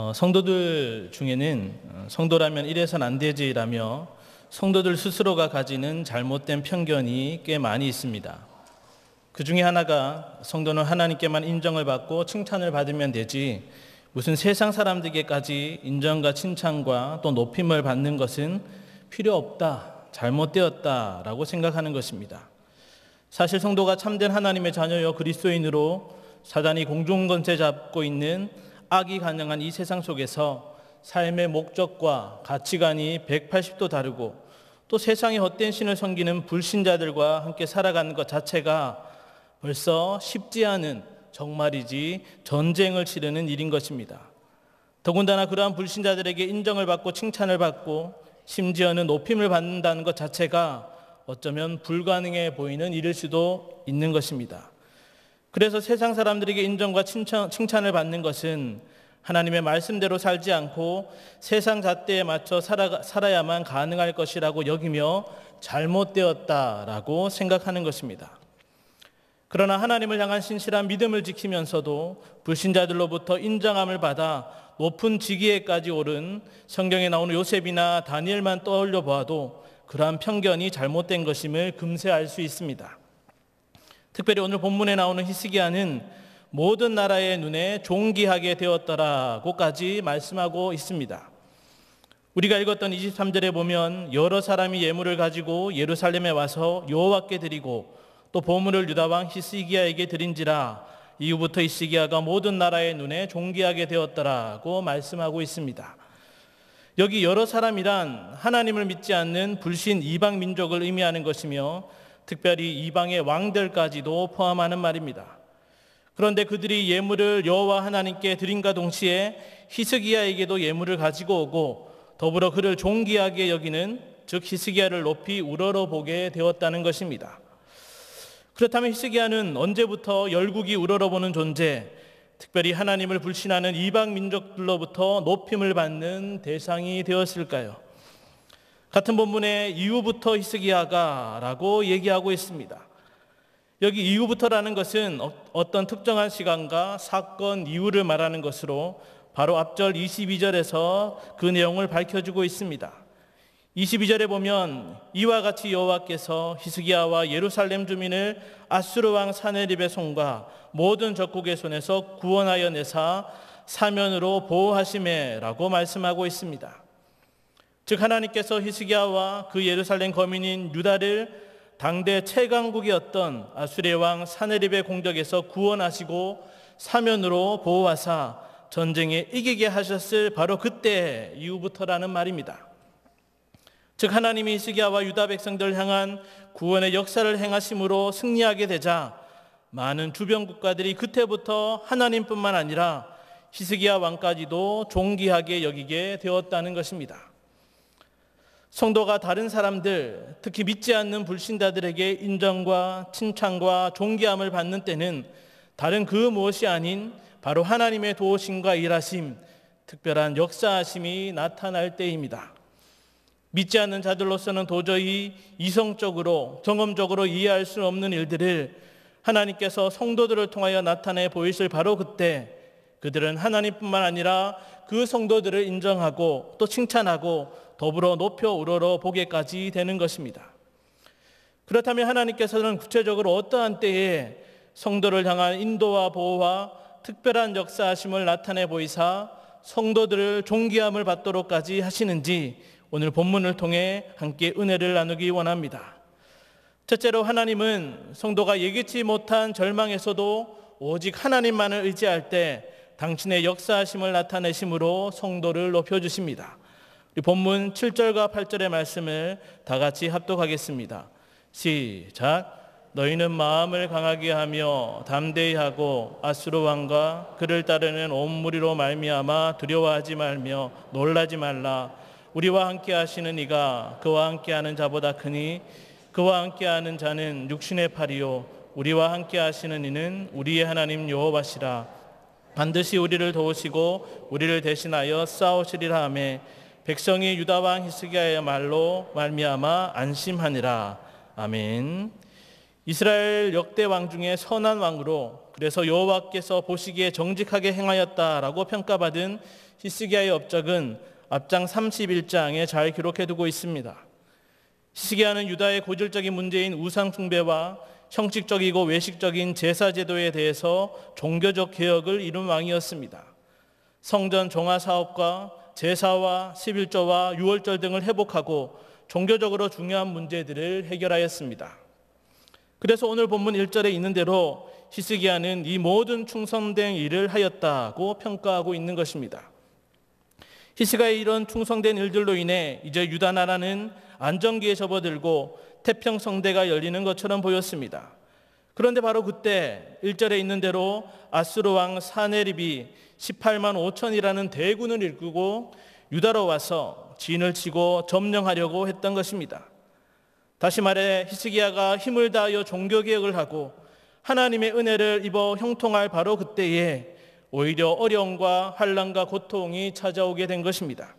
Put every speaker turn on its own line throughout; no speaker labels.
어, 성도들 중에는 어, 성도라면 이래선 안 되지라며 성도들 스스로가 가지는 잘못된 편견이 꽤 많이 있습니다. 그 중에 하나가 성도는 하나님께만 인정을 받고 칭찬을 받으면 되지 무슨 세상 사람들에게까지 인정과 칭찬과 또 높임을 받는 것은 필요 없다, 잘못되었다 라고 생각하는 것입니다. 사실 성도가 참된 하나님의 자녀여 그리스도인으로 사단이 공중건세 잡고 있는 악이 가능한 이 세상 속에서 삶의 목적과 가치관이 180도 다르고 또 세상의 헛된 신을 섬기는 불신자들과 함께 살아가는 것 자체가 벌써 쉽지 않은 정말이지 전쟁을 치르는 일인 것입니다. 더군다나 그러한 불신자들에게 인정을 받고 칭찬을 받고 심지어는 높임을 받는다는 것 자체가 어쩌면 불가능해 보이는 일일 수도 있는 것입니다. 그래서 세상 사람들에게 인정과 칭찬, 칭찬을 받는 것은 하나님의 말씀대로 살지 않고 세상 잣대에 맞춰 살아, 살아야만 가능할 것이라고 여기며 잘못되었다라고 생각하는 것입니다. 그러나 하나님을 향한 신실한 믿음을 지키면서도 불신자들로부터 인정함을 받아 높은 직위에까지 오른 성경에 나오는 요셉이나 다니엘만 떠올려 보아도 그러한 편견이 잘못된 것임을 금세 알 수 있습니다. 특별히 오늘 본문에 나오는 히스기야는 모든 나라의 눈에 종기하게 되었더라고까지 말씀하고 있습니다. 우리가 읽었던 23절에 보면 여러 사람이 예물을 가지고 예루살렘에 와서 여호와께 드리고 또 보물을 유다 왕 히스기야에게 드린지라 이후부터 히스기야가 모든 나라의 눈에 존귀하게 되었더라고 말씀하고 있습니다. 여기 여러 사람이란 하나님을 믿지 않는 불신 이방 민족을 의미하는 것이며 특별히 이방의 왕들까지도 포함하는 말입니다. 그런데 그들이 예물을 여호와 하나님께 드림과 동시에 히스기야에게도 예물을 가지고 오고 더불어 그를 존귀하게 여기는 즉 히스기야를 높이 우러러보게 되었다는 것입니다. 그렇다면 히스기야는 언제부터 열국이 우러러보는 존재, 특별히 하나님을 불신하는 이방 민족들로부터 높임을 받는 대상이 되었을까요? 같은 본문에 이후부터 히스기야가라고 얘기하고 있습니다. 여기 이후부터라는 것은 어, 어떤 특정한 시간과 사건 이후를 말하는 것으로 바로 앞절 22절에서 그 내용을 밝혀주고 있습니다. 22절에 보면 이와 같이 여호와께서 히스기야와 예루살렘 주민을 아수르 왕 사네립의 손과 모든 적국의 손에서 구원하여 내사 사면으로 보호하심에라고 말씀하고 있습니다. 즉 하나님께서 히스기야와 그 예루살렘 거민인 유다를 당대 최강국이었던 아수리의 왕 사네립의 공격에서 구원하시고 사면으로 보호하사 전쟁에 이기게 하셨을 바로 그때 이후부터라는 말입니다. 즉 하나님이 히스기야와 유다 백성들 을 향한 구원의 역사를 행하심으로 승리하게 되자 많은 주변 국가들이 그때부터 하나님뿐만 아니라 히스기야 왕까지도 존귀하게 여기게 되었다는 것입니다. 성도가 다른 사람들, 특히 믿지 않는 불신자들에게 인정과 칭찬과 존귀함을 받는 때는 다른 그 무엇이 아닌 바로 하나님의 도우심과 일하심, 특별한 역사하심이 나타날 때입니다. 믿지 않는 자들로서는 도저히 이성적으로, 경험적으로 이해할 수 없는 일들을 하나님께서 성도들을 통하여 나타내 보이실 바로 그때 그들은 하나님뿐만 아니라 그 성도들을 인정하고 또 칭찬하고 더불어 높여 우러러 보게까지 되는 것입니다. 그렇다면 하나님께서는 구체적으로 어떠한 때에 성도를 향한 인도와 보호와 특별한 역사하심을 나타내 보이사 성도들을 존귀함을 받도록까지 하시는지 오늘 본문을 통해 함께 은혜를 나누기 원합니다. 첫째로 하나님은 성도가 예기치 못한 절망에서도 오직 하나님만을 의지할 때 당신의 역사하심을 나타내심으로 성도를 높여주십니다. 이 본문 7절과 8절의 말씀을 다 같이 합독하겠습니다. 시작. 너희는 마음을 강하게 하며 담대히 하고 아수르 왕과 그를 따르는 온 무리로 말미암아 두려워하지 말며 놀라지 말라. 우리와 함께 하시는 이가 그와 함께 하는 자보다 크니 그와 함께 하는 자는 육신의 팔이요 우리와 함께 하시는 이는 우리의 하나님 여호와시라. 반드시 우리를 도우시고 우리를 대신하여 싸우시리라 하며 백성이 유다 왕 히스기야의 말로 말미암아 안심하니라. 아멘. 이스라엘 역대 왕 중에 선한 왕으로 그래서 여호와께서 보시기에 정직하게 행하였다라고 평가받은 히스기야의 업적은 앞장 31장에 잘 기록해 두고 있습니다. 히스기야는 유다의 고질적인 문제인 우상 숭배와 형식적이고 외식적인 제사 제도에 대해서 종교적 개혁을 이룬 왕이었습니다. 성전 종화 사업과 제사와 11조와 6월절 등을 회복하고 종교적으로 중요한 문제들을 해결하였습니다. 그래서 오늘 본문 1절에 있는 대로 히스기야는 이 모든 충성된 일을 하였다고 평가하고 있는 것입니다. 히스가의 이런 충성된 일들로 인해 이제 유다 나라는 안정기에 접어들고 태평 성대가 열리는 것처럼 보였습니다. 그런데 바로 그때 1절에 있는 대로 아수르 왕 사네립이 18만 5천이라는 대군을 일구고 유다로 와서 진을 치고 점령하려고 했던 것입니다. 다시 말해 히스기야가 힘을 다하여 종교 개혁을 하고 하나님의 은혜를 입어 형통할 바로 그때에 오히려 어려움과 환란과 고통이 찾아오게 된 것입니다.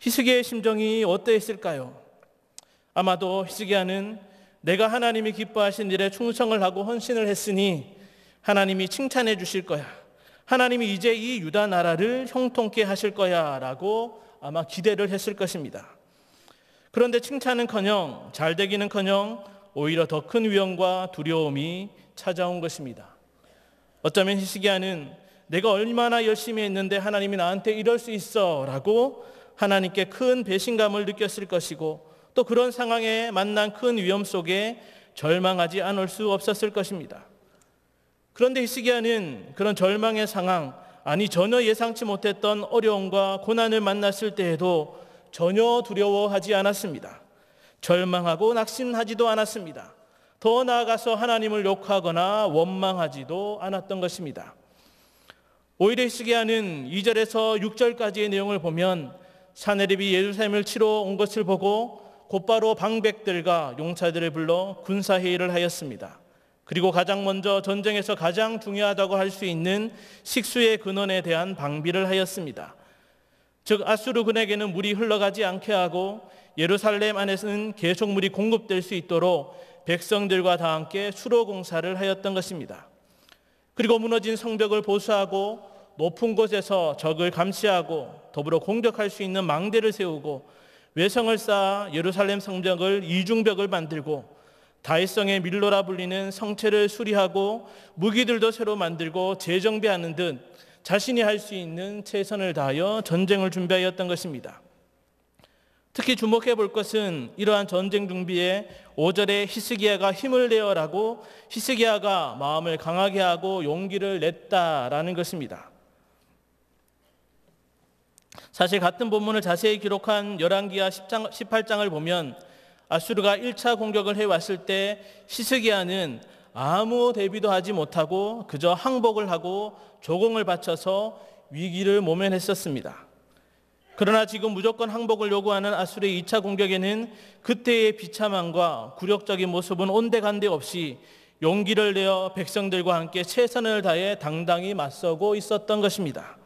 히스기야의 심정이 어떠을까요 아마도 히스기야는 내가 하나님이 기뻐하신 일에 충성을 하고 헌신을 했으니 하나님이 칭찬해 주실 거야. 하나님이 이제 이 유다 나라를 형통케 하실 거야라고 아마 기대를 했을 것입니다. 그런데 칭찬은커녕 잘 되기는커녕 오히려 더 큰 위험과 두려움이 찾아온 것입니다. 어쩌면 히스기야는 내가 얼마나 열심히 했는데 하나님이 나한테 이럴 수 있어라고 하나님께 큰 배신감을 느꼈을 것이고 또 그런 상황에 만난 큰 위험 속에 절망하지 않을 수 없었을 것입니다. 그런데 히스기야는 그런 절망의 상황, 아니 전혀 예상치 못했던 어려움과 고난을 만났을 때에도 전혀 두려워하지 않았습니다. 절망하고 낙심하지도 않았습니다. 더 나아가서 하나님을 욕하거나 원망하지도 않았던 것입니다. 오히려 히스기야는 2절에서 6절까지의 내용을 보면 사내립이 예루살렘을 치러 온 것을 보고 곧바로 방백들과 용사들을 불러 군사회의를 하였습니다. 그리고 가장 먼저 전쟁에서 가장 중요하다고 할 수 있는 식수의 근원에 대한 방비를 하였습니다. 즉 아수르군에게는 물이 흘러가지 않게 하고 예루살렘 안에서는 계속 물이 공급될 수 있도록 백성들과 다 함께 수로 공사를 하였던 것입니다. 그리고 무너진 성벽을 보수하고 높은 곳에서 적을 감시하고 더불어 공격할 수 있는 망대를 세우고 외성을 쌓아 예루살렘 성벽을 이중벽을 만들고 다윗성의 밀로라 불리는 성체를 수리하고 무기들도 새로 만들고 재정비하는 듯 자신이 할 수 있는 최선을 다하여 전쟁을 준비하였던 것입니다. 특히 주목해 볼 것은 이러한 전쟁 준비에 5절에 히스기야가 힘을 내어라고 히스기야가 마음을 강하게 하고 용기를 냈다라는 것입니다. 사실 같은 본문을 자세히 기록한 11기와 1 8장을 보면 아수르가 1차 공격을 해왔을 때시스기야는 아무 대비도 하지 못하고 그저 항복을 하고 조공을 바쳐서 위기를 모면했었습니다. 그러나 지금 무조건 항복을 요구하는 아수르의 2차 공격에는 그때의 비참함과 굴욕적인 모습은 온데간데 없이 용기를 내어 백성들과 함께 최선을 다해 당당히 맞서고 있었던 것입니다.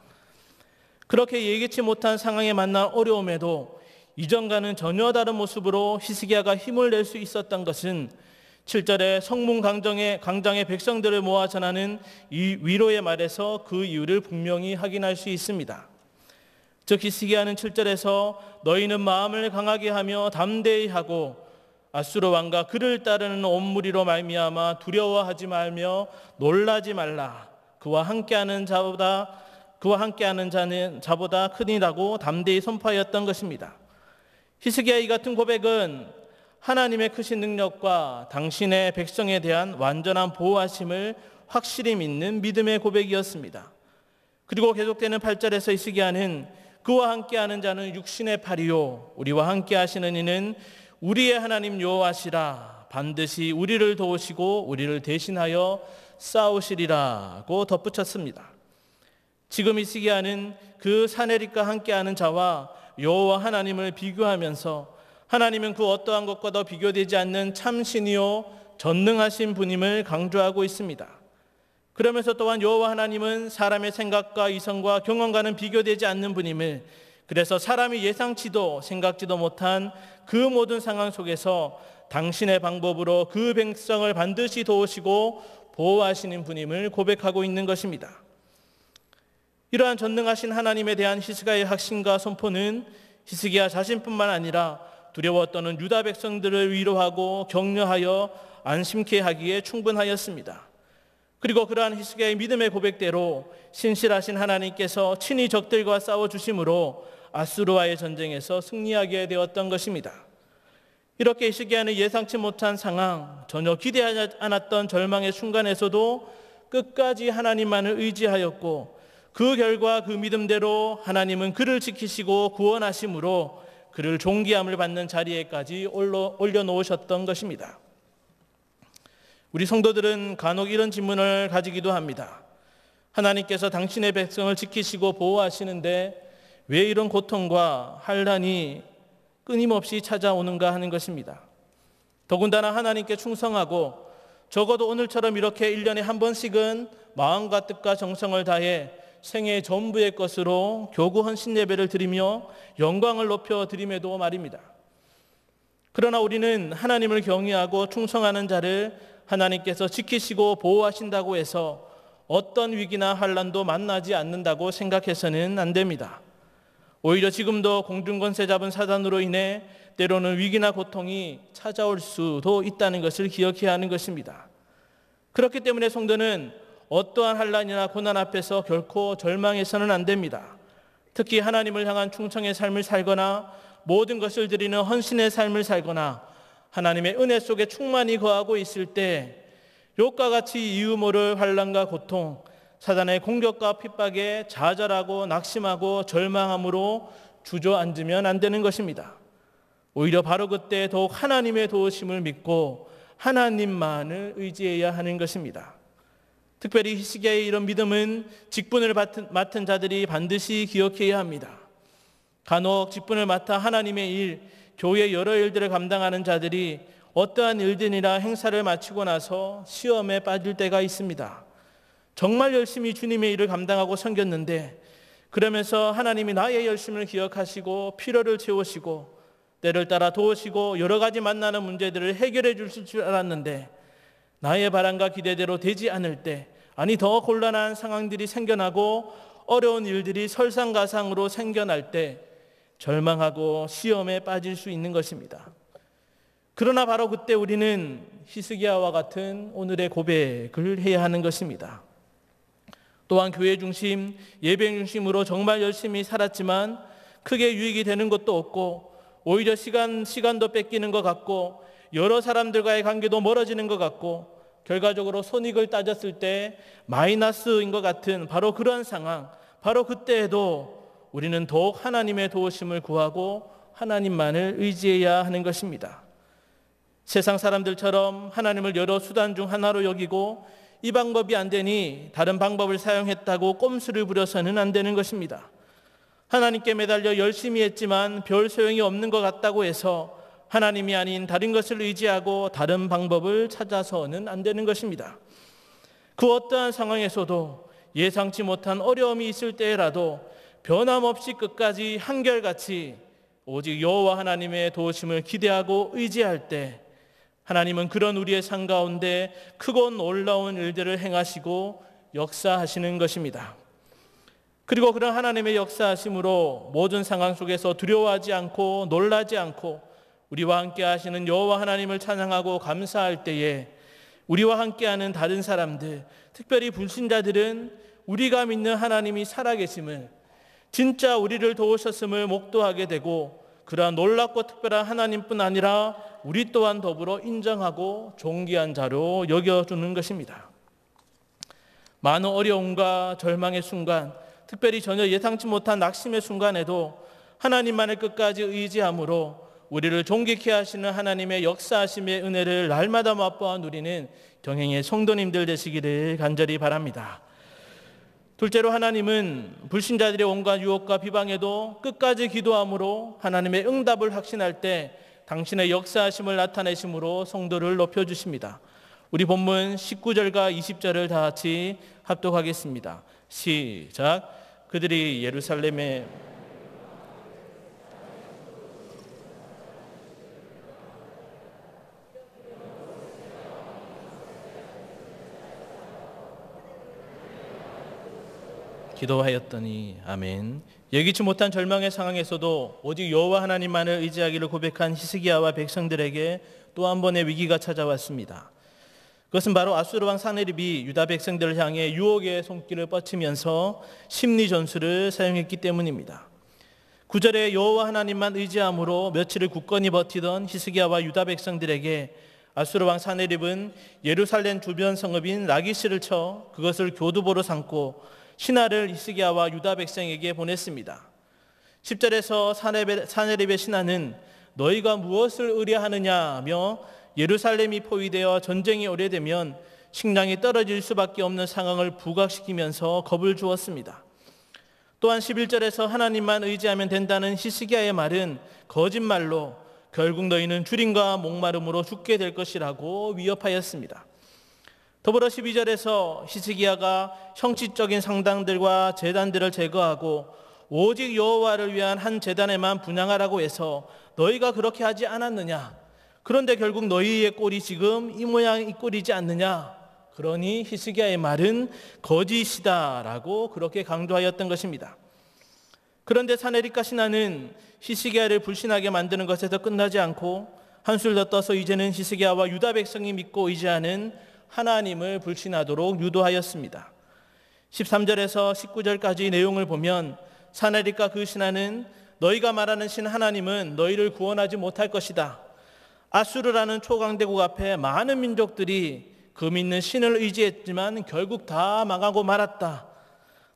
그렇게 예기치 못한 상황에 만난 어려움에도 이전과는 전혀 다른 모습으로 히스기야가 힘을 낼 수 있었던 것은 7절에 성문 강정의 강장의 백성들을 모아 전하는 이 위로의 말에서 그 이유를 분명히 확인할 수 있습니다. 즉 히스기야는 7절에서 너희는 마음을 강하게 하며 담대히 하고 아수르 왕과 그를 따르는 온 무리로 말미암아 두려워하지 말며 놀라지 말라 그와 함께하는 자보다 그와 함께하는 자는 자보다 크니라고 담대히 선포하였던 것입니다. 히스기야 이 같은 고백은 하나님의 크신 능력과 당신의 백성에 대한 완전한 보호하심을 확실히 믿는 믿음의 고백이었습니다. 그리고 계속되는 8절에서 히스기야는 그와 함께하는 자는 육신의 팔이요 우리와 함께하시는 이는 우리의 하나님 여호와시라 반드시 우리를 도우시고 우리를 대신하여 싸우시리라고 덧붙였습니다. 지금 히스기야는 그 사내립과 함께하는 자와 여호와 하나님을 비교하면서 하나님은 그 어떠한 것과도 비교되지 않는 참신이요 전능하신 분임을 강조하고 있습니다. 그러면서 또한 여호와 하나님은 사람의 생각과 이성과 경험과는 비교되지 않는 분임을 그래서 사람이 예상치도 생각지도 못한 그 모든 상황 속에서 당신의 방법으로 그 백성을 반드시 도우시고 보호하시는 분임을 고백하고 있는 것입니다. 이러한 전능하신 하나님에 대한 히스가의 확신과 선포는 히스기야 자신뿐만 아니라 두려웠던 유다 백성들을 위로하고 격려하여 안심케 하기에 충분하였습니다. 그리고 그러한 히스기야의 믿음의 고백대로 신실하신 하나님께서 친히 적들과 싸워 주심으로 아수르와의 전쟁에서 승리하게 되었던 것입니다. 이렇게 히스기야는 예상치 못한 상황, 전혀 기대하지 않았던 절망의 순간에서도 끝까지 하나님만을 의지하였고 그 결과 그 믿음대로 하나님은 그를 지키시고 구원하심으로 그를 종기함을 받는 자리에까지 올려놓으셨던 것입니다. 우리 성도들은 간혹 이런 질문을 가지기도 합니다. 하나님께서 당신의 백성을 지키시고 보호하시는데 왜 이런 고통과 환란이 끊임없이 찾아오는가 하는 것입니다. 더군다나 하나님께 충성하고 적어도 오늘처럼 이렇게 1년에 한 번씩은 마음과 뜻과 정성을 다해 생애 전부의 것으로 교구 헌신 예배를 드리며 영광을 높여 드림에도 말입니다. 그러나 우리는 하나님을 경외하고 충성하는 자를 하나님께서 지키시고 보호하신다고 해서 어떤 위기나 환란도 만나지 않는다고 생각해서는 안 됩니다. 오히려 지금도 공중권세 잡은 사단으로 인해 때로는 위기나 고통이 찾아올 수도 있다는 것을 기억해야 하는 것입니다. 그렇기 때문에 성도는 어떠한 한란이나 고난 앞에서 결코 절망해서는 안 됩니다. 특히 하나님을 향한 충성의 삶을 살거나 모든 것을 드리는 헌신의 삶을 살거나 하나님의 은혜 속에 충만히 거하고 있을 때 욕과 같이 이유 모를 환란과 고통, 사단의 공격과 핍박에 좌절하고 낙심하고 절망함으로 주저앉으면 안 되는 것입니다. 오히려 바로 그때 더욱 하나님의 도우심을 믿고 하나님만을 의지해야 하는 것입니다. 특별히 히스기야의 이런 믿음은 직분을 맡은, 맡은 자들이 반드시 기억해야 합니다. 간혹 직분을 맡아 하나님의 일, 교회 여러 일들을 감당하는 자들이 어떠한 일들이나 행사를 마치고 나서 시험에 빠질 때가 있습니다. 정말 열심히 주님의 일을 감당하고 섬겼는데 그러면서 하나님이 나의 열심을 기억하시고 필요를 채우시고 때를 따라 도우시고 여러 가지 만나는 문제들을 해결해 주실 줄 알았는데 나의 바람과 기대대로 되지 않을 때 아니 더 곤란한 상황들이 생겨나고 어려운 일들이 설상가상으로 생겨날 때 절망하고 시험에 빠질 수 있는 것입니다. 그러나 바로 그때 우리는 히스기야와 같은 오늘의 고백을 해야 하는 것입니다. 또한 교회 중심, 예배 중심으로 정말 열심히 살았지만 크게 유익이 되는 것도 없고 오히려 시간 시간도 뺏기는 것 같고 여러 사람들과의 관계도 멀어지는 것 같고 결과적으로 손익을 따졌을 때 마이너스인 것 같은 바로 그러한 상황, 바로 그때에도 우리는 더욱 하나님의 도우심을 구하고 하나님만을 의지해야 하는 것입니다. 세상 사람들처럼 하나님을 여러 수단 중 하나로 여기고 이 방법이 안 되니 다른 방법을 사용했다고 꼼수를 부려서는 안 되는 것입니다. 하나님께 매달려 열심히 했지만 별 소용이 없는 것 같다고 해서 하나님이 아닌 다른 것을 의지하고 다른 방법을 찾아서는 안 되는 것입니다. 그 어떠한 상황에서도 예상치 못한 어려움이 있을 때라도 변함없이 끝까지 한결같이 오직 여호와 하나님의 도우심을 기대하고 의지할 때 하나님은 그런 우리의 삶 가운데 크고 놀라운 일들을 행하시고 역사하시는 것입니다. 그리고 그런 하나님의 역사하심으로 모든 상황 속에서 두려워하지 않고 놀라지 않고 우리와 함께 하시는 여호와 하나님을 찬양하고 감사할 때에 우리와 함께하는 다른 사람들, 특별히 불신자들은 우리가 믿는 하나님이 살아계심을 진짜 우리를 도우셨음을 목도하게 되고 그러한 놀랍고 특별한 하나님뿐 아니라 우리 또한 더불어 인정하고 존귀한 자로 여겨주는 것입니다. 많은 어려움과 절망의 순간, 특별히 전혀 예상치 못한 낙심의 순간에도 하나님만을 끝까지 의지함으로 우리를 종귀케 하시는 하나님의 역사하심의 은혜를 날마다 맛보아 누리는 경행의 성도님들 되시기를 간절히 바랍니다. 둘째로 하나님은 불신자들의 온갖 유혹과 비방에도 끝까지 기도함으로 하나님의 응답을 확신할 때 당신의 역사하심을 나타내심으로 성도를 높여주십니다. 우리 본문 19절과 20절을 다 같이 합독하겠습니다. 시작. 그들이 예루살렘에 기도하였더니 아멘. 예기치 못한 절망의 상황에서도 오직 여호와 하나님만을 의지하기를 고백한 히스기야와 백성들에게 또 한 번의 위기가 찾아왔습니다. 그것은 바로 아수르 왕 사네립이 유다 백성들을 향해 유혹의 손길을 뻗치면서 심리 전술을 사용했기 때문입니다. 9절에 여호와 하나님만 의지함으로 며칠을 굳건히 버티던 히스기야와 유다 백성들에게 아수르 왕 사네립은 예루살렘 주변 성읍인 라기시를 쳐 그것을 교두보로 삼고 신하를 히스기야와 유다 백성에게 보냈습니다. 10절에서 사네립의 신하는 너희가 무엇을 의뢰하느냐며 예루살렘이 포위되어 전쟁이 오래되면 식량이 떨어질 수밖에 없는 상황을 부각시키면서 겁을 주었습니다. 또한 11절에서 하나님만 의지하면 된다는 히스기야의 말은 거짓말로 결국 너희는 줄임과 목마름으로 죽게 될 것이라고 위협하였습니다. 더불어 12절에서 히스기야가 형식적인 상당들과 재단들을 제거하고 오직 여호와를 위한 한 재단에만 분양하라고 해서 너희가 그렇게 하지 않았느냐? 그런데 결국 너희의 꼴이 지금 이 모양 이 꼴이지 않느냐? 그러니 히스기야의 말은 거짓이다라고 그렇게 강조하였던 것입니다. 그런데 사네리카 신하는 히스기야를 불신하게 만드는 것에서 끝나지 않고 한술 더 떠서 이제는 히스기야와 유다 백성이 믿고 의지하는 하나님을 불신하도록 유도하였습니다. 13절에서 19절까지 내용을 보면 사나리과 그 신하는 너희가 말하는 신 하나님은 너희를 구원하지 못할 것이다. 아수르라는 초강대국 앞에 많은 민족들이 그 믿는 신을 의지했지만 결국 다 망하고 말았다.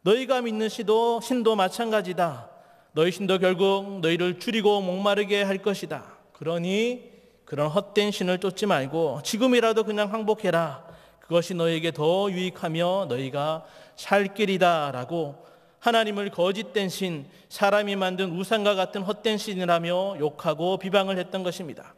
너희가 믿는 시도 신도 마찬가지다. 너희 신도 결국 너희를 줄이고 목마르게 할 것이다. 그러니 그런 헛된 신을 쫓지 말고 지금이라도 그냥 항복해라. 그것이 너에게 희더 유익하며 너희가 살 길이다라고 하나님을 거짓된 신, 사람이 만든 우상과 같은 헛된 신이라며 욕하고 비방을 했던 것입니다.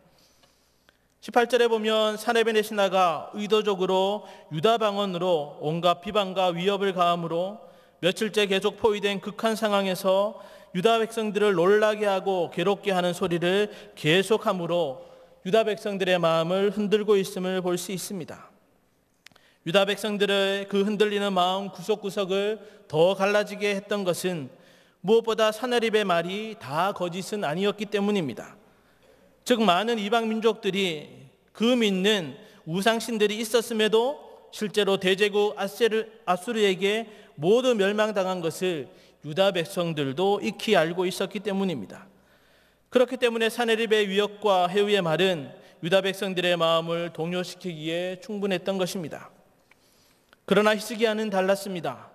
18절에 보면 사네벤의 신하가 의도적으로 유다 방언으로 온갖 비방과 위협을 가함으로 며칠째 계속 포위된 극한 상황에서 유다 백성들을 놀라게 하고 괴롭게 하는 소리를 계속함으로 유다 백성들의 마음을 흔들고 있음을 볼 수 있습니다. 유다 백성들의 그 흔들리는 마음 구석구석을 더 갈라지게 했던 것은 무엇보다 사나립의 말이 다 거짓은 아니었기 때문입니다. 즉 많은 이방 민족들이 그 믿는 우상신들이 있었음에도 실제로 대제국 아수르에게 모두 멸망당한 것을 유다 백성들도 익히 알고 있었기 때문입니다. 그렇기 때문에 사내립의 위협과 해우의 말은 유다 백성들의 마음을 동요시키기에 충분했던 것입니다. 그러나 히스기야는 달랐습니다.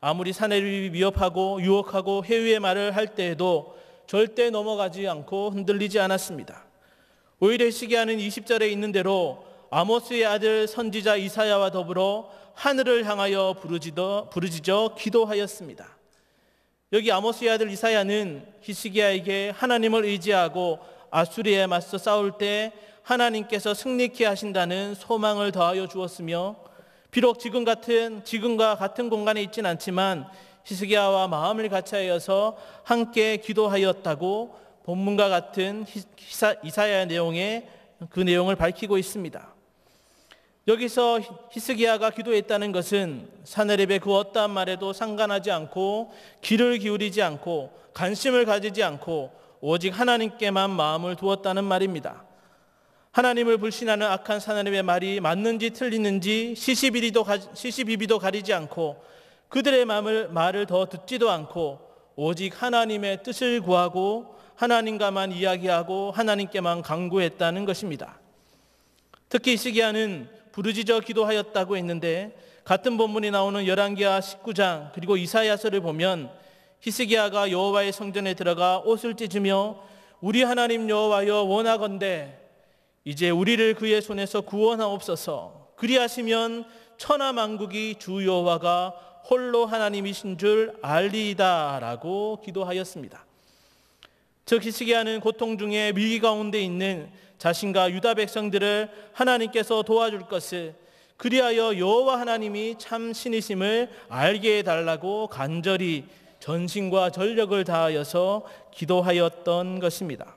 아무리 사내를 위협하고 유혹하고 해외의 말을 할 때에도 절대 넘어가지 않고 흔들리지 않았습니다. 오히려 히스기야는 20절에 있는 대로 아모스의 아들 선지자 이사야와 더불어 하늘을 향하여 부르짖어 부르짖어 기도하였습니다. 여기 아모스의 아들 이사야는 히스기야에게 하나님을 의지하고 아수리에 맞서 싸울 때 하나님께서 승리케 하신다는 소망을 더하여 주었으며 비록 지금 같은 지금과 같은 공간에 있진 않지만 히스기야와 마음을 같이하여서 함께 기도하였다고 본문과 같은 이사야의 내용에 그 내용을 밝히고 있습니다. 여기서 히스기야가 기도했다는 것은 사내립의 그 어떠한 말에도 상관하지 않고 귀를 기울이지 않고 관심을 가지지 않고 오직 하나님께만 마음을 두었다는 말입니다. 하나님을 불신하는 악한 사나님의 말이 맞는지 틀리는지 시시비리도 시시비비도 가리지 않고 그들의 마음을 말을 더 듣지도 않고 오직 하나님의 뜻을 구하고 하나님과만 이야기하고 하나님께만 강구했다는 것입니다. 특히 시기야는 부르짖어 기도하였다고 했는데 같은 본문이 나오는 열왕기하 19장 그리고 이사야서를 보면 히스기야가 여호와의 성전에 들어가 옷을 찢으며 우리 하나님 여호와여 원하건대 이제 우리를 그의 손에서 구원하옵소서. 그리하시면 천하 만국이 주 여호와가 홀로 하나님이신 줄 알리이다라고 기도하였습니다. 즉 히스기야는 고통 중에 위기 가운데 있는 자신과 유다 백성들을 하나님께서 도와줄 것을 그리하여 여호와 하나님이 참 신이심을 알게 해달라고 간절히 전신과 전력을 다하여서 기도하였던 것입니다.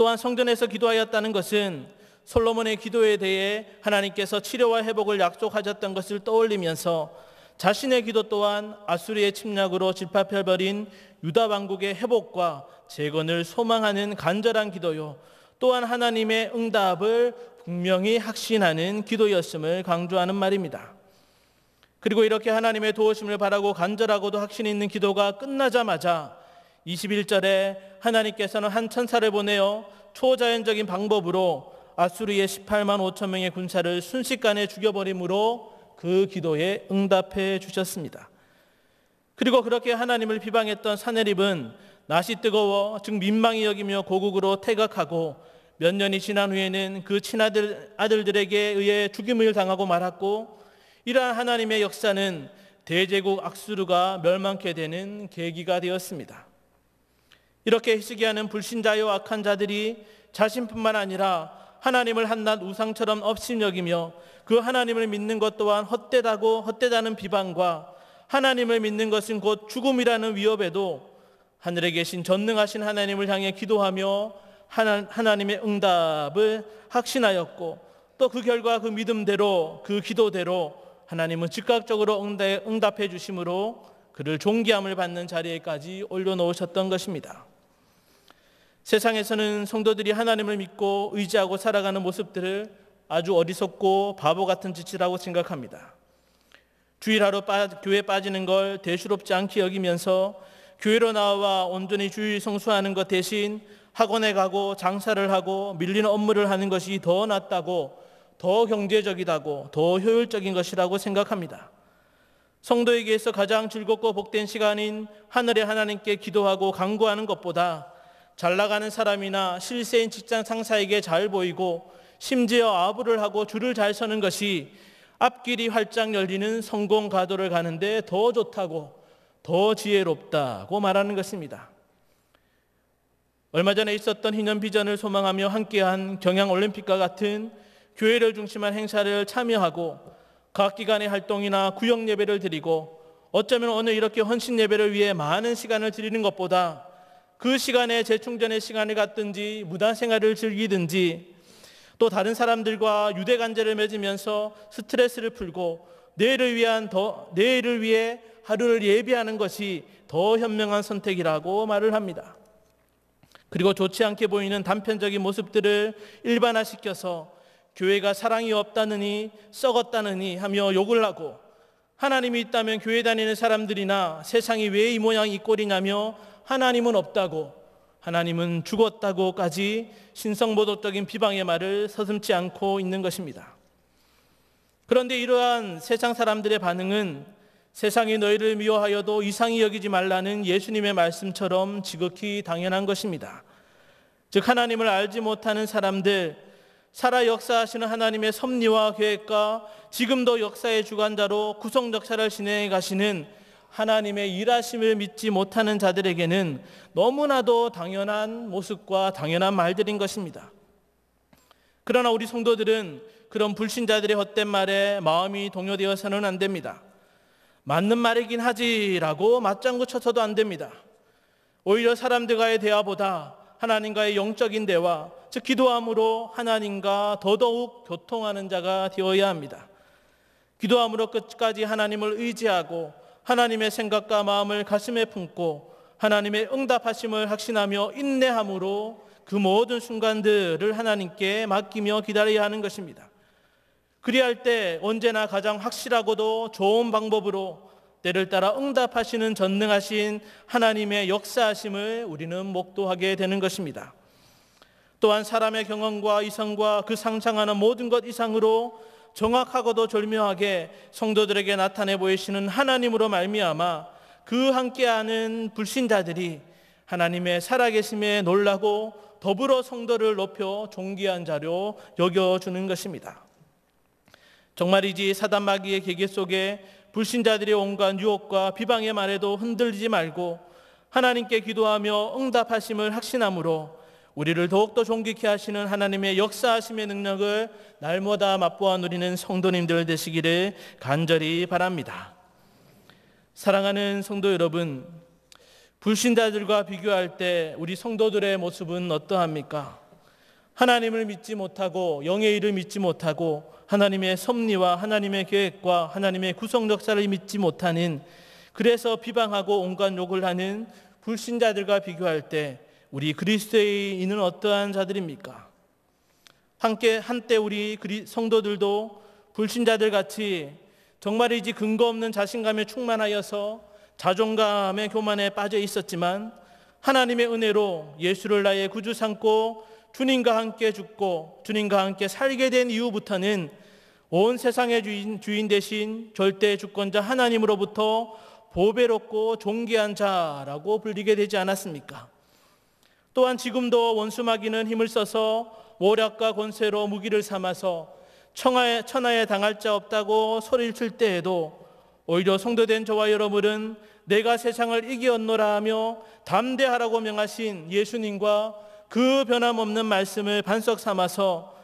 또한 성전에서 기도하였다는 것은 솔로몬의 기도에 대해 하나님께서 치료와 회복을 약속하셨던 것을 떠올리면서 자신의 기도 또한 아수리의 침략으로 집합해버린 유다 왕국의 회복과 재건을 소망하는 간절한 기도요. 또한 하나님의 응답을 분명히 확신하는 기도였음을 강조하는 말입니다. 그리고 이렇게 하나님의 도우심을 바라고 간절하고도 확신 있는 기도가 끝나자마자 21절에 하나님께서는 한 천사를 보내어 초자연적인 방법으로 아수르의 18만 5천 명의 군사를 순식간에 죽여버림으로 그 기도에 응답해 주셨습니다. 그리고 그렇게 하나님을 비방했던 사내립은 낮이 뜨거워 즉 민망히 여기며 고국으로 태각하고 몇 년이 지난 후에는 그 친아들 아들들에게 의해 죽임을 당하고 말았고 이러한 하나님의 역사는 대제국 악수르가 멸망케 되는 계기가 되었습니다. 이렇게 희스기하는 불신자요 악한 자들이 자신뿐만 아니라 하나님을 한낱 우상처럼 업신여기며 그 하나님을 믿는 것 또한 헛되다고 헛되다는 비방과 하나님을 믿는 것은 곧 죽음이라는 위협에도 하늘에 계신 전능하신 하나님을 향해 기도하며 하나, 님의 응답을 확신하였고 또 그 결과 그 믿음대로 그 기도대로 하나님은 즉각적으로 응답해 주심으로 그를 존귀함을 받는 자리에까지 올려놓으셨던 것입니다. 세상에서는 성도들이 하나님을 믿고 의지하고 살아가는 모습들을 아주 어리석고 바보 같은 짓이라고 생각합니다. 주일하러 빠, 교회 빠지는 걸 대수롭지 않게 여기면서 교회로 나와 온전히 주일 성수하는 것 대신 학원에 가고 장사를 하고 밀리는 업무를 하는 것이 더 낫다고 더 경제적이다고 더 효율적인 것이라고 생각합니다. 성도에게서 가장 즐겁고 복된 시간인 하늘의 하나님께 기도하고 강구하는 것보다 잘 나가는 사람이나 실세인 직장 상사에게 잘 보이고 심지어 아부를 하고 줄을 잘 서는 것이 앞길이 활짝 열리는 성공 가도를 가는데 더 좋다고 더 지혜롭다고 말하는 것입니다. 얼마 전에 있었던 희년 비전을 소망하며 함께한 경양 올림픽과 같은 교회를 중심한 행사를 참여하고 각 기간의 활동이나 구역 예배를 드리고 어쩌면 오늘 이렇게 헌신 예배를 위해 많은 시간을 드리는 것보다 그 시간에 재충전의 시간을 갖든지 무단 생활을 즐기든지 또 다른 사람들과 유대 관계를 맺으면서 스트레스를 풀고 내일을 위한 더 내일을 위해 하루를 예비하는 것이 더 현명한 선택이라고 말을 합니다. 그리고 좋지 않게 보이는 단편적인 모습들을 일반화시켜서 교회가 사랑이 없다느니 썩었다느니 하며 욕을 하고 하나님이 있다면 교회 다니는 사람들이나 세상이 왜 이 모양 이 꼴이냐며 하나님은 없다고 하나님은 죽었다고까지 신성보도적인 비방의 말을 서슴지 않고 있는 것입니다. 그런데 이러한 세상 사람들의 반응은 세상이 너희를 미워하여도 이상히 여기지 말라는 예수님의 말씀처럼 지극히 당연한 것입니다. 즉 하나님을 알지 못하는 사람들, 살아 역사하시는 하나님의 섭리와 계획과 지금도 역사의 주관자로 구속 역사를 진행해 가시는 하나님의 일하심을 믿지 못하는 자들에게는 너무나도 당연한 모습과 당연한 말들인 것입니다. 그러나 우리 성도들은 그런 불신자들의 헛된 말에 마음이 동요되어서는 안 됩니다. 맞는 말이긴 하지라고 맞장구 쳐서도 안 됩니다. 오히려 사람들과의 대화보다 하나님과의 영적인 대화, 즉 기도함으로 하나님과 더더욱 교통하는 자가 되어야 합니다. 기도함으로 끝까지 하나님을 의지하고 하나님의 생각과 마음을 가슴에 품고 하나님의 응답하심을 확신하며 인내함으로 그 모든 순간들을 하나님께 맡기며 기다려야 하는 것입니다. 그리할 때 언제나 가장 확실하고도 좋은 방법으로 때를 따라 응답하시는 전능하신 하나님의 역사하심을 우리는 목도하게 되는 것입니다. 또한 사람의 경험과 이상과 그 상상하는 모든 것 이상으로 정확하고도 절묘하게 성도들에게 나타내 보이시는 하나님으로 말미암아 그 함께하는 불신자들이 하나님의 살아계심에 놀라고 더불어 성도를 높여 존귀한 자료 여겨주는 것입니다. 정말이지 사단 마귀의 계계 속에 불신자들의 온갖 유혹과 비방의 말에도 흔들리지 말고 하나님께 기도하며 응답하심을 확신함으로 우리를 더욱더 존귀케 하시는 하나님의 역사하심의 능력을 날마다 맛보아 누리는 성도님들 되시기를 간절히 바랍니다. 사랑하는 성도 여러분, 불신자들과 비교할 때 우리 성도들의 모습은 어떠합니까? 하나님을 믿지 못하고 영의 일을 믿지 못하고 하나님의 섭리와 하나님의 계획과 하나님의 구성 역사를 믿지 못하는 그래서 비방하고 온갖 욕을 하는 불신자들과 비교할 때 우리 그리스도인은 어떠한 자들입니까? 함께 한때 우리 성도들도 불신자들 같이 정말이지 근거 없는 자신감에 충만하여서 자존감의 교만에 빠져 있었지만 하나님의 은혜로 예수를 나의 구주 삼고 주님과 함께 죽고 주님과 함께 살게 된 이후부터는 온 세상의 주인, 주인 대신 절대 주권자 하나님으로부터 보배롭고 존귀한 자라고 불리게 되지 않았습니까? 또한 지금도 원수마귀는 힘을 써서 모략과 권세로 무기를 삼아서 청하에, 천하에 당할 자 없다고 소리를 칠 때에도 오히려 성도된 저와 여러분은 내가 세상을 이기었노라 하며 담대하라고 명하신 예수님과 그 변함없는 말씀을 반석 삼아서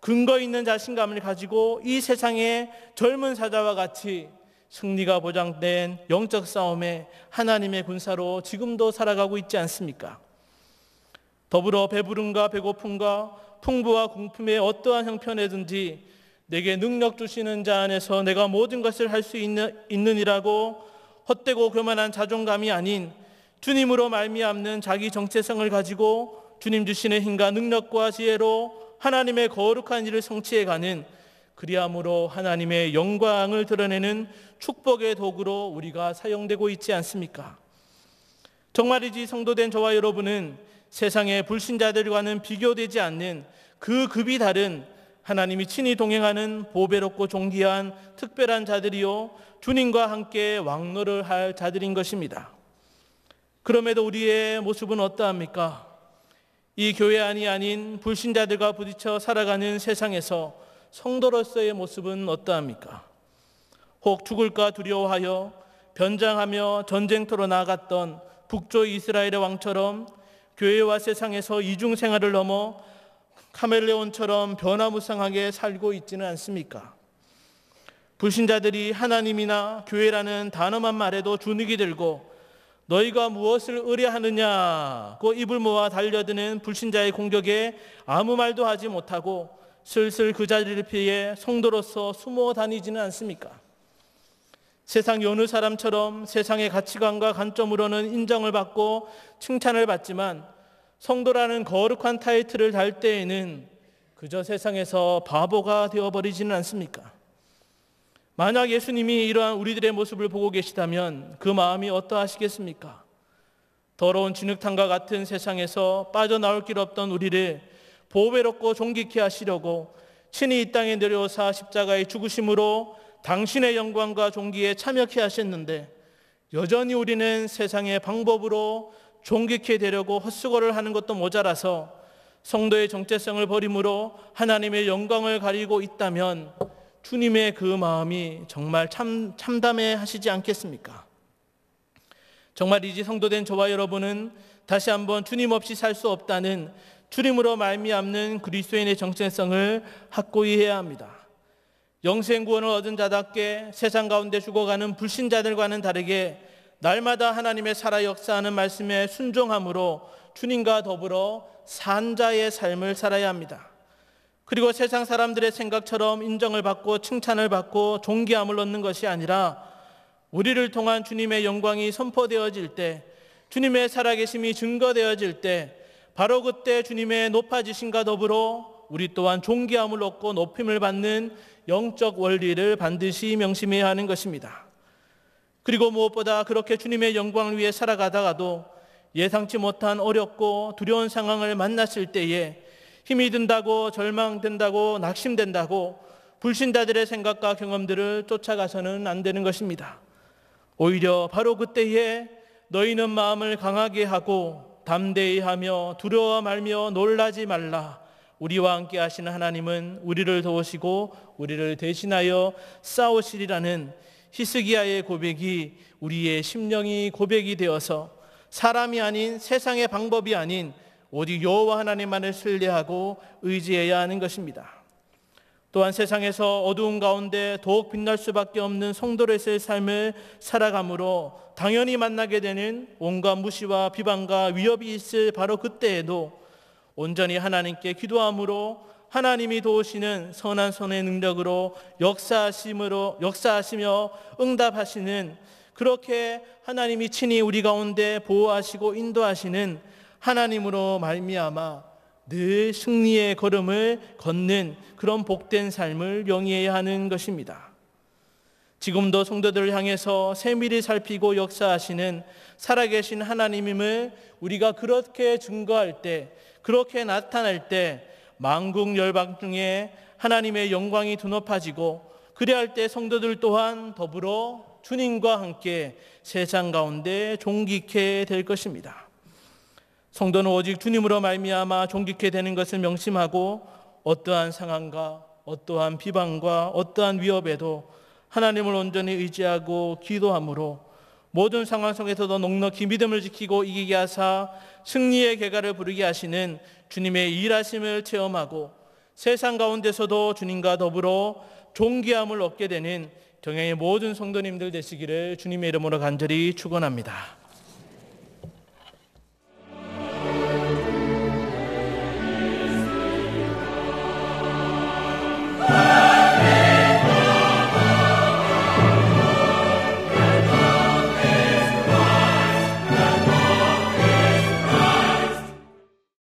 근거 있는 자신감을 가지고 이 세상의 젊은 사자와 같이 승리가 보장된 영적 싸움에 하나님의 군사로 지금도 살아가고 있지 않습니까? 더불어 배부름과 배고픔과 풍부와 궁품의 어떠한 형편에든지 내게 능력 주시는 자 안에서 내가 모든 것을 할 수있는이라고 헛되고 교만한 자존감이 아닌 주님으로 말미암는 자기 정체성을 가지고 주님 주신의 힘과 능력과 지혜로 하나님의 거룩한 일을 성취해가는 그리함으로 하나님의 영광을 드러내는 축복의 도구로 우리가 사용되고 있지 않습니까? 정말이지 성도된 저와 여러분은 세상의 불신자들과는 비교되지 않는 그 급이 다른 하나님이 친히 동행하는 보배롭고 존귀한 특별한 자들이요 주님과 함께 왕노를 할 자들인 것입니다. 그럼에도 우리의 모습은 어떠합니까? 이 교회 안이 아닌 불신자들과 부딪혀 살아가는 세상에서 성도로서의 모습은 어떠합니까? 혹 죽을까 두려워하여 변장하며 전쟁터로 나갔던 북조 이스라엘의 왕처럼 교회와 세상에서 이중 생활을 넘어 카멜레온처럼 변화무쌍하게 살고 있지는 않습니까? 불신자들이 하나님이나 교회라는 단어만 말해도 주눅이 들고 너희가 무엇을 의뢰하느냐고 입을 모아 달려드는 불신자의 공격에 아무 말도 하지 못하고 슬슬 그 자리를 피해 성도로서 숨어 다니지는 않습니까? 세상 여느 사람처럼 세상의 가치관과 관점으로는 인정을 받고 칭찬을 받지만 성도라는 거룩한 타이틀을 달 때에는 그저 세상에서 바보가 되어버리지는 않습니까? 만약 예수님이 이러한 우리들의 모습을 보고 계시다면 그 마음이 어떠하시겠습니까? 더러운 진흙탕과 같은 세상에서 빠져나올 길 없던 우리를 보배롭고 존귀케 하시려고 친히 이 땅에 내려오사 십자가의 죽으심으로 당신의 영광과 종기에 참여케 하셨는데 여전히 우리는 세상의 방법으로 종귀케 되려고 헛수고를 하는 것도 모자라서 성도의 정체성을 버림으로 하나님의 영광을 가리고 있다면 주님의 그 마음이 정말 참, 참담해 하시지 않겠습니까? 정말 이제 성도된 저와 여러분은 다시 한번 주님 없이 살 수 없다는 주님으로 말미암는 그리스도인의 정체성을 확고히 해야 합니다. 영생구원을 얻은 자답게 세상 가운데 죽어가는 불신자들과는 다르게 날마다 하나님의 살아 역사하는 말씀에 순종함으로 주님과 더불어 산자의 삶을 살아야 합니다. 그리고 세상 사람들의 생각처럼 인정을 받고 칭찬을 받고 존귀함을 얻는 것이 아니라 우리를 통한 주님의 영광이 선포되어질 때 주님의 살아계심이 증거되어질 때 바로 그때 주님의 높아지심과 더불어 우리 또한 존귀함을 얻고 높임을 받는 영적 원리를 반드시 명심해야 하는 것입니다. 그리고 무엇보다 그렇게 주님의 영광을 위해 살아가다가도 예상치 못한 어렵고 두려운 상황을 만났을 때에 힘이 든다고 절망된다고 낙심된다고 불신자들의 생각과 경험들을 쫓아가서는 안 되는 것입니다. 오히려 바로 그때에 너희는 마음을 강하게 하고 담대히 하며 두려워 말며 놀라지 말라. 우리와 함께 하시는 하나님은 우리를 도우시고 우리를 대신하여 싸우시리라는 히스기야의 고백이 우리의 심령이 고백이 되어서 사람이 아닌 세상의 방법이 아닌 오직 여호와 하나님만을 신뢰하고 의지해야 하는 것입니다. 또한 세상에서 어두운 가운데 더욱 빛날 수밖에 없는 성도로서의 삶을 살아감으로 당연히 만나게 되는 온갖 무시와 비방과 위협이 있을 바로 그때에도 온전히 하나님께 기도함으로 하나님이 도우시는 선한 손의 능력으로 역사하심으로 역사하시며 응답하시는 그렇게 하나님이 친히 우리 가운데 보호하시고 인도하시는 하나님으로 말미암아 늘 승리의 걸음을 걷는 그런 복된 삶을 영위해야 하는 것입니다. 지금도 성도들을 향해서 세밀히 살피고 역사하시는 살아계신 하나님임을 우리가 그렇게 증거할 때 그렇게 나타날 때 만국 열방 중에 하나님의 영광이 드높아지고 그리할 때 성도들 또한 더불어 주님과 함께 세상 가운데 종기케 될 것입니다. 성도는 오직 주님으로 말미암아 종기케 되는 것을 명심하고 어떠한 상황과 어떠한 비방과 어떠한 위협에도 하나님을 온전히 의지하고 기도함으로 모든 상황 속에서도 넉넉히 믿음을 지키고 이기게 하사 승리의 계가를 부르게 하시는 주님의 일하심을 체험하고 세상 가운데서도 주님과 더불어 존귀함을 얻게 되는 경향의 모든 성도님들 되시기를 주님의 이름으로 간절히 축원합니다.